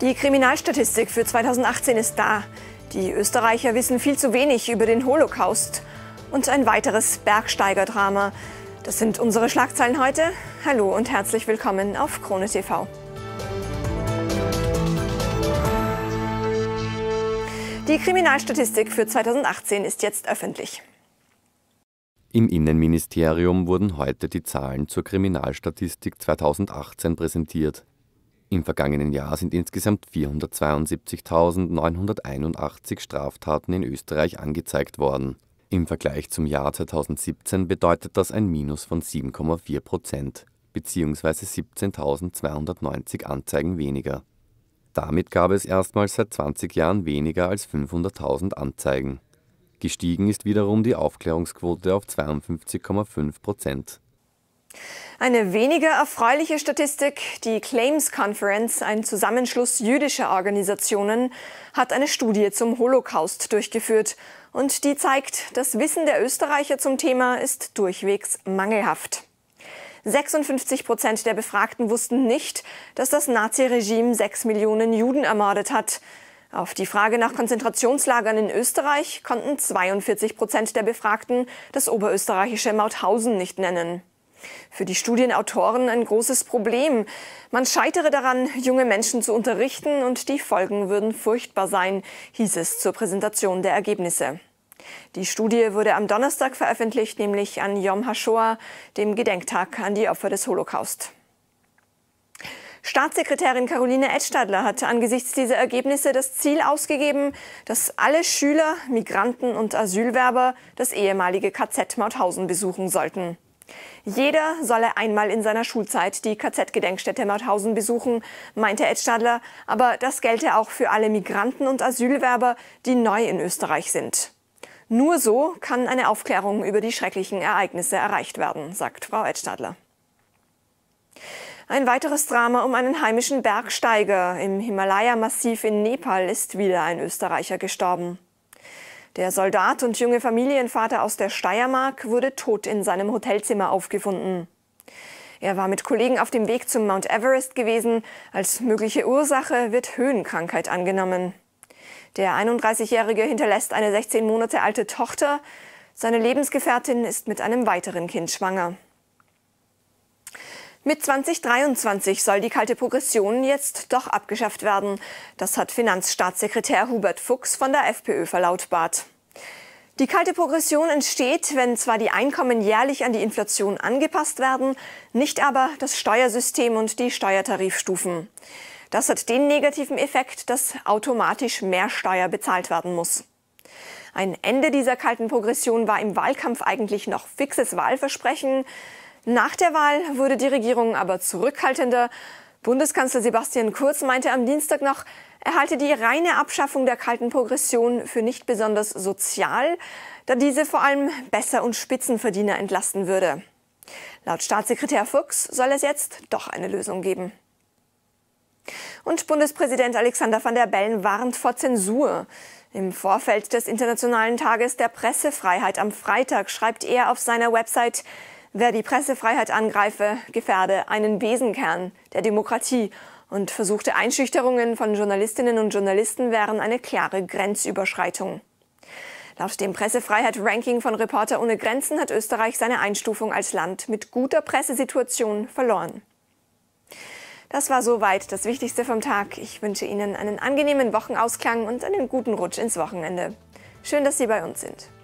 Die Kriminalstatistik für 2018 ist da. Die Österreicher wissen viel zu wenig über den Holocaust. Und ein weiteres Bergsteigerdrama. Das sind unsere Schlagzeilen heute. Hallo und herzlich willkommen auf Krone TV. Die Kriminalstatistik für 2018 ist jetzt öffentlich. Im Innenministerium wurden heute die Zahlen zur Kriminalstatistik 2018 präsentiert. Im vergangenen Jahr sind insgesamt 472.981 Straftaten in Österreich angezeigt worden. Im Vergleich zum Jahr 2017 bedeutet das ein Minus von 7,4 Prozent bzw. 17.290 Anzeigen weniger. Damit gab es erstmals seit 20 Jahren weniger als 500.000 Anzeigen. Gestiegen ist wiederum die Aufklärungsquote auf 52,5 Prozent eine weniger erfreuliche Statistik, die Claims Conference, ein Zusammenschluss jüdischer Organisationen, hat eine Studie zum Holocaust durchgeführt und die zeigt, das Wissen der Österreicher zum Thema ist durchwegs mangelhaft. 56 Prozent der Befragten wussten nicht, dass das Naziregime sechs Millionen Juden ermordet hat. Auf die Frage nach Konzentrationslagern in Österreich konnten 42 Prozent der Befragten das oberösterreichische Mauthausen nicht nennen. Für die Studienautoren ein großes Problem. Man scheitere daran, junge Menschen zu unterrichten und die Folgen würden furchtbar sein, hieß es zur Präsentation der Ergebnisse. Die Studie wurde am Donnerstag veröffentlicht, nämlich an Yom HaShoah, dem Gedenktag an die Opfer des Holocaust. Staatssekretärin Caroline Edstadler hat angesichts dieser Ergebnisse das Ziel ausgegeben, dass alle Schüler, Migranten und Asylwerber das ehemalige KZ Mauthausen besuchen sollten. Jeder solle einmal in seiner Schulzeit die KZ-Gedenkstätte Mauthausen besuchen, meinte Edstadler, aber das gelte auch für alle Migranten und Asylwerber, die neu in Österreich sind. Nur so kann eine Aufklärung über die schrecklichen Ereignisse erreicht werden, sagt Frau Edstadler. Ein weiteres Drama um einen heimischen Bergsteiger im Himalaya-Massiv in Nepal ist wieder ein Österreicher gestorben. Der Soldat und junge Familienvater aus der Steiermark wurde tot in seinem Hotelzimmer aufgefunden. Er war mit Kollegen auf dem Weg zum Mount Everest gewesen. Als mögliche Ursache wird Höhenkrankheit angenommen. Der 31-Jährige hinterlässt eine 16 Monate alte Tochter. Seine Lebensgefährtin ist mit einem weiteren Kind schwanger. Mit 2023 soll die kalte Progression jetzt doch abgeschafft werden. Das hat Finanzstaatssekretär Hubert Fuchs von der FPÖ verlautbart. Die kalte Progression entsteht, wenn zwar die Einkommen jährlich an die Inflation angepasst werden, nicht aber das Steuersystem und die Steuertarifstufen. Das hat den negativen Effekt, dass automatisch mehr Steuer bezahlt werden muss. Ein Ende dieser kalten Progression war im Wahlkampf eigentlich noch fixes Wahlversprechen. Nach der Wahl wurde die Regierung aber zurückhaltender. Bundeskanzler Sebastian Kurz meinte am Dienstag noch, er halte die reine Abschaffung der kalten Progression für nicht besonders sozial, da diese vor allem Besser- und Spitzenverdiener entlasten würde. Laut Staatssekretär Fuchs soll es jetzt doch eine Lösung geben. Und Bundespräsident Alexander van der Bellen warnt vor Zensur. Im Vorfeld des Internationalen Tages der Pressefreiheit am Freitag schreibt er auf seiner Website, Wer die Pressefreiheit angreife, gefährde einen Besenkern der Demokratie und versuchte Einschüchterungen von Journalistinnen und Journalisten wären eine klare Grenzüberschreitung. Laut dem Pressefreiheit-Ranking von Reporter ohne Grenzen hat Österreich seine Einstufung als Land mit guter Pressesituation verloren. Das war soweit das Wichtigste vom Tag. Ich wünsche Ihnen einen angenehmen Wochenausklang und einen guten Rutsch ins Wochenende. Schön, dass Sie bei uns sind.